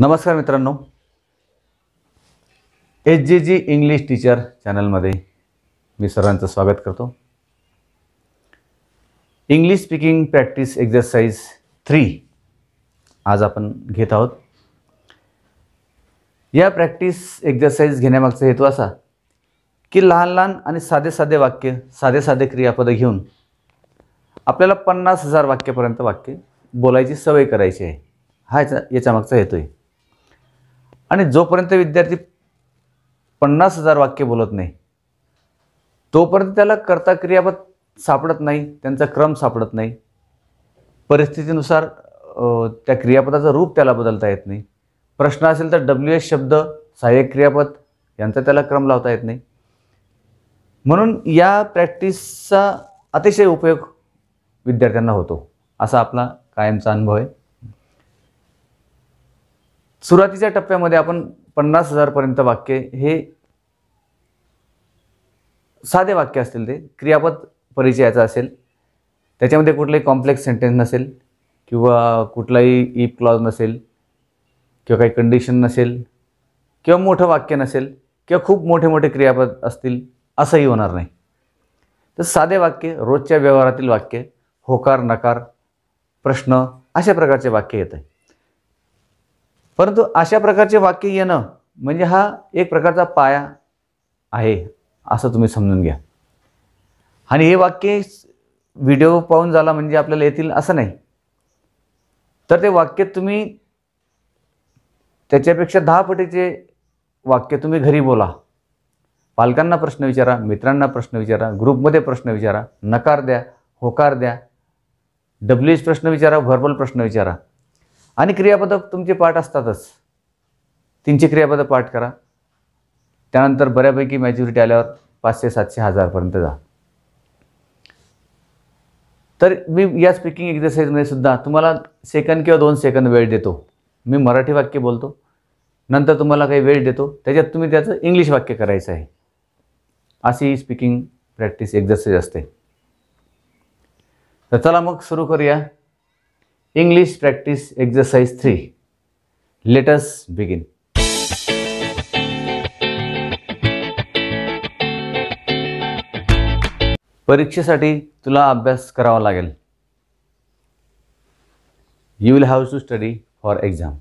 नमस्कार मित्रांनो H J जी English teacher चॅनलमध्ये मी सर्वांचं स्वागत करतो English speaking practice exercise three आज आपण घेत आहोत या प्रॅक्टिस एक्झरसाइज घेण्यामागचा हेतू असा की लहान लहान आणि साधे साधे वाक्य साधे साधे क्रियापदं घेऊन आपल्याला पन्नास हजार वाक्यापर्यंत वाक्य बोलायची सवय करायची आहे हा याचा याच्यामागचा हेतू आहे आणि जोपर्यंत विद्यार्थी पन्नास हजार वाक्य बोलत नाही तोपर्यंत त्याला कर्ता क्रियापद सापडत नाही त्यांचा क्रम सापडत नाही परिस्थितीनुसार त्या क्रियापदाचं रूप त्याला बदलता येत नाही प्रश्न असेल तर डब्ल्यू एस शब्द सहाय्यक क्रियापद यांचा त्याला क्रम लावता येत नाही म्हणून या प्रॅक्टिसचा अतिशय उपयोग विद्यार्थ्यांना होतो असा आपला कायमचा अनुभव आहे सुरुवातीच्या टप्प्यामध्ये आपण पन्नास हजारपर्यंत वाक्य हे साधे वाक्य असतील ते क्रियापद परिचयाचं असेल त्याच्यामध्ये कुठलाही कॉम्प्लेक्स सेंटेन्स नसेल किंवा कुठलाही ईप क्लॉज नसेल किंवा काही कंडिशन नसेल किंवा मोठं वाक्य नसेल किंवा खूप मोठे मोठे क्रियापद असतील असंही होणार नाही तर साधे वाक्य रोजच्या व्यवहारातील वाक्य होकार नकार प्रश्न अशा प्रकारचे वाक्य येत आहे परंतु अशा प्रकारचे वाक्य येणं म्हणजे हा एक प्रकारचा पाया आहे असं तुम्ही समजून घ्या आणि हे वाक्य व्हिडिओ पाहून झाला म्हणजे आपल्याला येतील असं नाही तर ते वाक्य तुम्ही त्याच्यापेक्षा दहा पटीचे वाक्य तुम्ही घरी बोला पालकांना प्रश्न विचारा मित्रांना प्रश्न विचारा ग्रुपमध्ये प्रश्न विचारा नकार द्या होकार द्या डब्ल्यू एच प्रश्न विचारा व्हर्बल प्रश्न विचारा आणि क्रियापदक तुमचे पाठ असतातच तीनशे क्रियापदक पाठ करा त्यानंतर बऱ्यापैकी मॅच्युरिटी आल्यावर पाचशे सातशे हजारपर्यंत जा तर मी या स्पीकिंग एक्झरसाईजमध्ये सुद्धा तुम्हाला सेकंद किंवा दोन सेकंद वेळ देतो मी मराठी वाक्य बोलतो नंतर तुम्हाला काही वेळ देतो त्याच्यात तुम्ही त्याचं इंग्लिश वाक्य करायचं आहे अशी स्पीकिंग प्रॅक्टिस एक्झरसाईज असते तर चला मग सुरू करूया English practice exercise 3. Let us begin. परीक्षेसाठी तुला अभ्यास करावा लागेल you will have to study for exam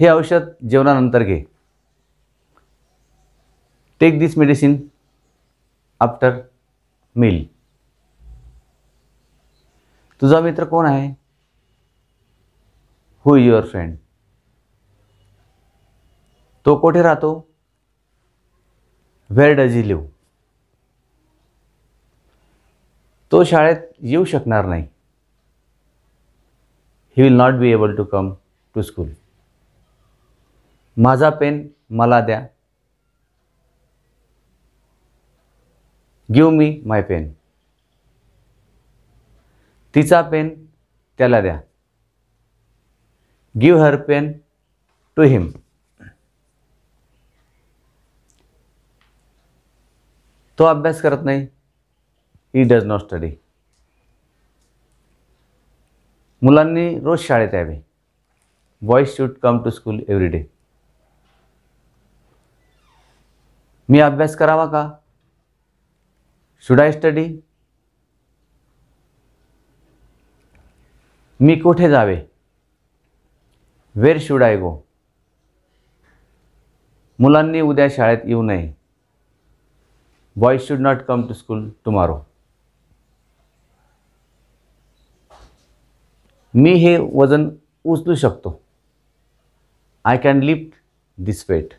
हे औषध जेवणानंतर घे take this medicine after meal तुझा मित्र कोण आहे हु युअर फ्रेंड तो कुठे राहतो वेर डज ही लिव्ह तो शाळेत येऊ शकणार नाही he will not be able to come to school माझा पेन मला द्या गिव मी माय पेन तिचा पेन त्याला द्या give her pen to him तो अभ्यास करत नाही ही डज नॉट स्टडी मुलांनी रोज शाळेत यावे boys should come to school every day मी अभ्यास करावा का शुड आय स्टडी मी कुठे जावे वेर शुड आय गो मुलांनी उद्या शाळेत येऊ नये boy should not come to school tomorrow मी हे वजन उचलू शकतो I can lift this weight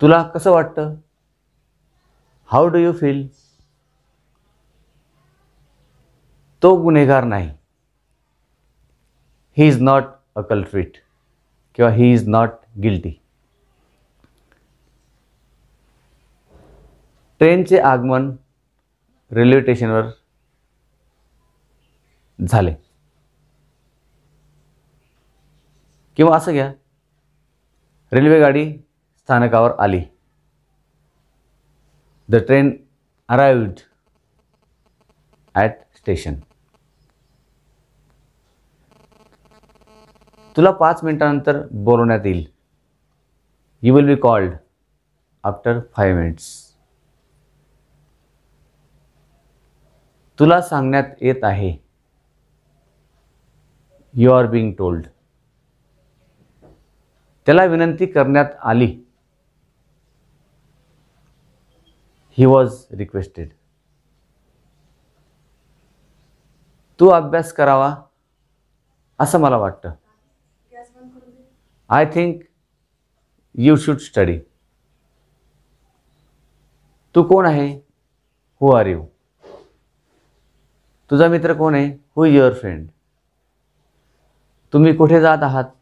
तुला कसं वाटतं हाऊ डू यू फील तो गुन्हेगार नाही ही इज नॉट अ कल्ट्रीट किंवा ही इज नॉट गिल्टी ट्रेनचे आगमन रेल्वे स्टेशनवर झाले किंवा असं घ्या रेल्वेगाडी स्थानकावर आली the train arrived at station तुला पाच मिनटानंतर बोलवण्यात येईल you will be called after five minutes तुला सांगण्यात येत आहे यू आर बिंग टोल्ड त्याला विनंती करण्यात आली ही वॉज रिक्वेस्टेड तू अभ्यास करावा असं मला वाटतं I think you should study तू कोण आहे हु आर यू तुझा मित्र कोण आहे हु युअर फ्रेंड तुम्ही कुठे जात आहात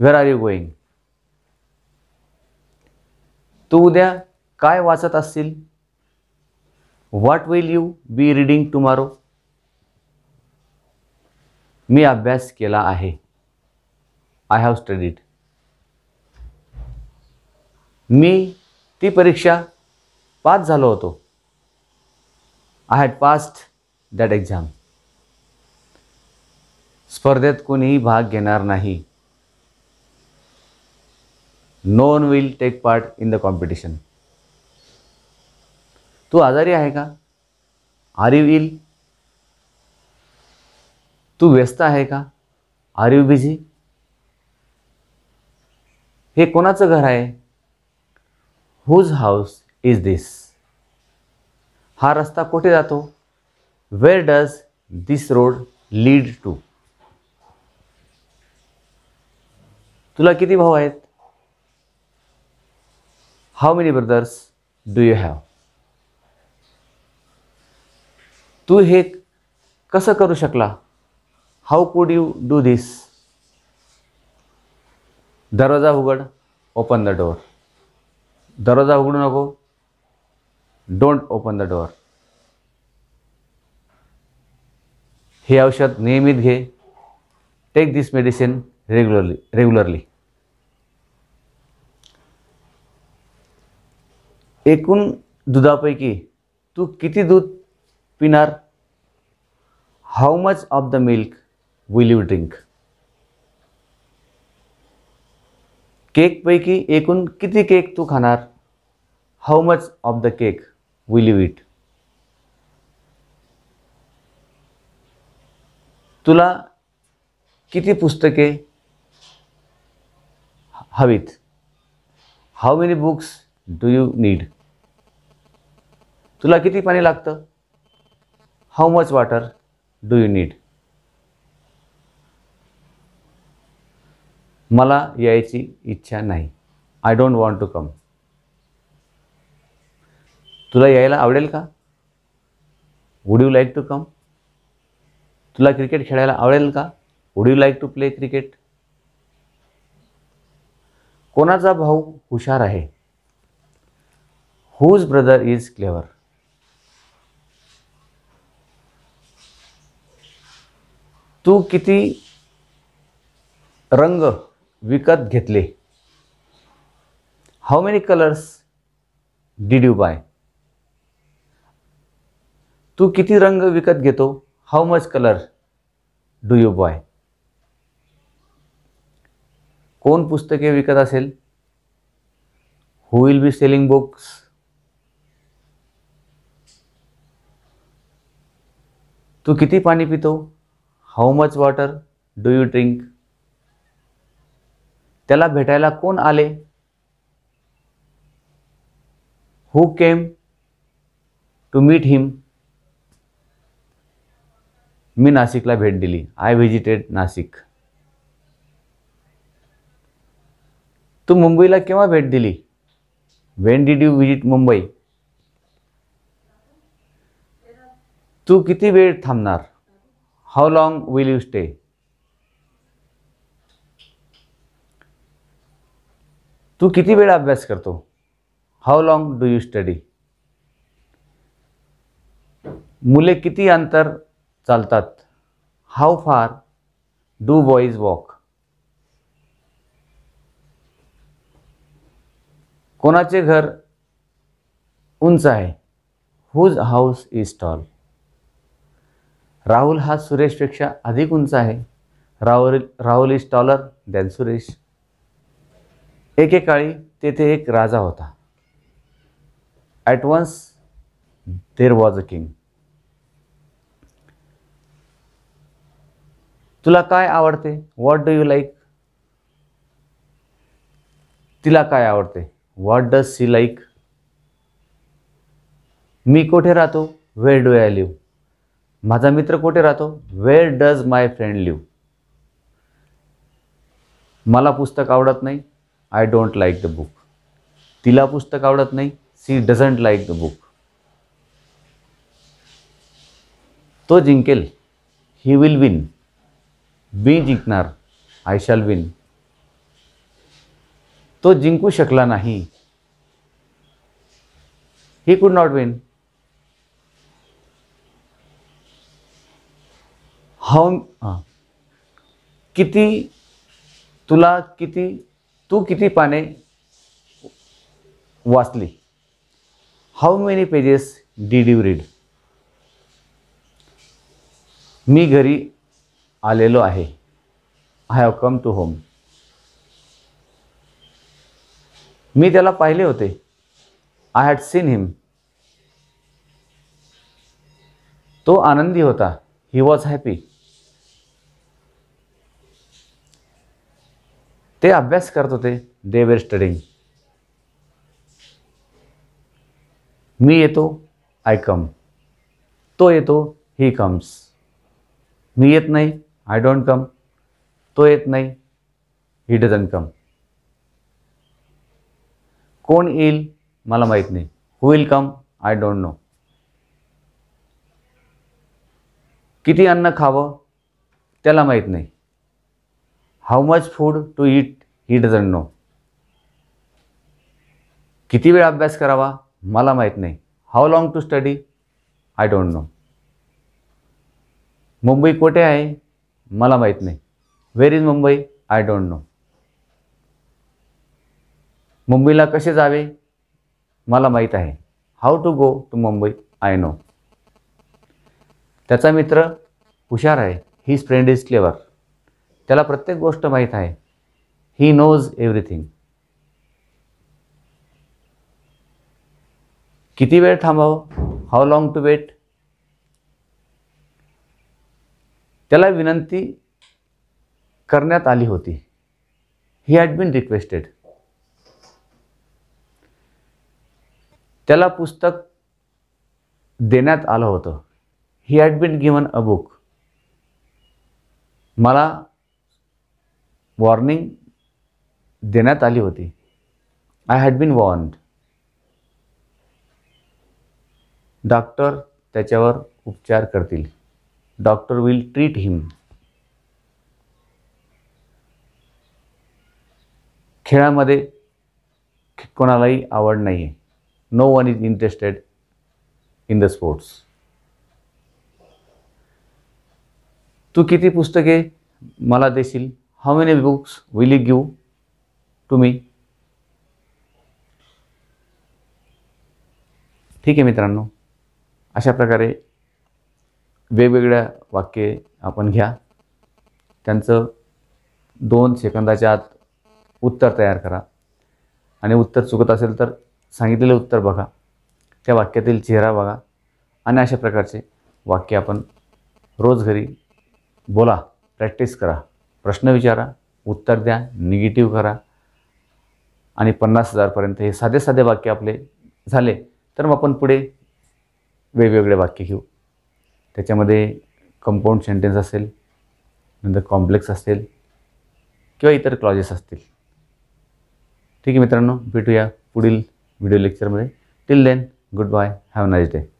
वेर आर यू गोईंग तू उद्या काय वाचत असतील what will you be reading tomorrow मी अभ्यास केला आहे आय हॅव स्टडीड मी ती परीक्षा पास झालो होतो I had passed that exam स्पर्धेत कोणीही भाग घेणार नाही no one will take part in the competition तू आजारी आहे का आर यू इल तू व्यस्त आहे का आर यू बिझी हे कोणाचं घर आहे हुज हाऊस इज दिस हा रस्ता कुठे जातो where does this road lead to तुला किती भाऊ आहेत how many brothers do you have तू हे कसं करू शकला हाऊ कुड यू डू दिस दरवाजा उघड ओपन द डोअर दरवाजा उघडू नको डोंट ओपन द डोअर हे औषध नियमित घे take this medicine regularly regularly एकूण दुधापैकी तू किती दूध पिणार how much of the milk will you drink केकपैकी एकूण किती केक तू खाणार how much of the cake will you eat तुला किती पुस्तके हवीत how many books do you need तुला किती पाणी लागतं how much water do you need मला यायची इच्छा नाही I don't want to come तुला यायला आवडेल का would you like to come तुला क्रिकेट खेळायला आवडेल का would you like to play cricket कोणाचा भाऊ हुशार आहे हुज ब्रदर इज क्लेवर तू किती रंग विकत घेतले how many colours did you buy तू किती रंग विकत घेतो how much colour do you buy कोण पुस्तके विकत असेल who will be selling books तू किती पाणी पितो how much water do you drink त्याला भेटायला कोण आले हु केम टू मीट हिम मी नाशिकला भेट दिली आय व्हिजिटेड नाशिक तू मुंबईला केव्हा भेट दिली when did you visit Mumbai तू किती वेळ थांबणार how long will you stay तू किती वेळ अभ्यास करतो how long do you study मुले किती अंतर चालतात हाऊ फार डू बॉईज वॉक कोणाचे घर उंच आहे whose house is tall Rahul हा सुरेशपेक्षा अधिक उंच आहे Rahul Rahul is taller than Suresh एकेकाळी तेथे एक राजा होता at once there was a king तुला काय आवडते व्हॉट डू यू लाईक तिला काय आवडते व्हॉट डज सी लाईक मी कुठे राहतो वेअर डू आय लिव्ह माझा मित्र कोठे राहतो where does my friend live मला पुस्तक आवडत नाही I don't like the book तिला पुस्तक आवडत नाही she doesn't like the book तो जिंकेल ही विल विन बी जिंकणार आय शाल विन तो जिंकू शकला नाही he could not win how किती तुला किती तू किती पाने वाचली how many pages did you read मी घरी आलेलो आहे I have come to home मी त्याला पाहिले होते आय हॅड सीन हिम तो आनंदी होता ही वॉज हॅपी ते अभ्यास करत होते दे वेर स्टडिंग मी येतो आय कम तो येतो ही कम्स मी येत नाही आय डोंट कम तो येत नाही ही डझन कम कोण येईल मला माहीत नाही who will come I don't know किती अन्न खावं त्याला माहीत नाही how much food to eat he doesn't know किती वेळ अभ्यास करावा मला माहीत नाही how long to study I don't know Mumbai कुठे आहे मला माहीत नाही where is Mumbai I don't know मुंबईला कसे जावे मला माहीत आहे how to go to Mumbai I know त्याचा मित्र हुशार आहे ही फ्रेंड इज क्लेवर त्याला प्रत्येक गोष्ट माहीत आहे ही नोज एव्हरीथिंग किती वेळ थांबावं हाव लाँग टू वेट त्याला विनंती करण्यात आली होती ही हॅड बीन रिक्वेस्टेड त्याला पुस्तक देण्यात आलं होतं he had been given a book मला वॉर्निंग देण्यात आली होती I had been warned doctor त्याच्यावर उपचार करतील डॉक्टर विल ट्रीट हिम खेळामध्ये कोणालाही आवड नाही आहे no one is interested in the sports तू किती पुस्तके मला देशील how many books will you give to me ठीक आहे मित्रांनो अशा प्रकारे वेगवेगळ्या वाक्ये आपण घ्या त्यांचं दोन सेकंदाच्या आत उत्तर तयार करा आणि उत्तर चुकत असेल तर सांगितलेलं उत्तर बघा त्या वाक्यातील चेहरा बघा आणि अशा प्रकारचे वाक्य आपण रोज घरी बोला प्रॅक्टिस करा प्रश्न विचारा उत्तर द्या निगेटिव्ह करा आणि पन्नास हजारपर्यंत हे साधे साधे वाक्य आपले झाले तर मग आपण पुढे वेगवेगळे वाक्य घेऊ त्याच्यामध्ये कंपाऊंड सेंटेन्स असेल नंतर कॉम्प्लेक्स असेल किंवा इतर क्लॉजेस असतील ठीक आहे मित्रांनो भेटूया पुढील व्हिडिओ लेक्चरमध्ये till then goodbye have nice day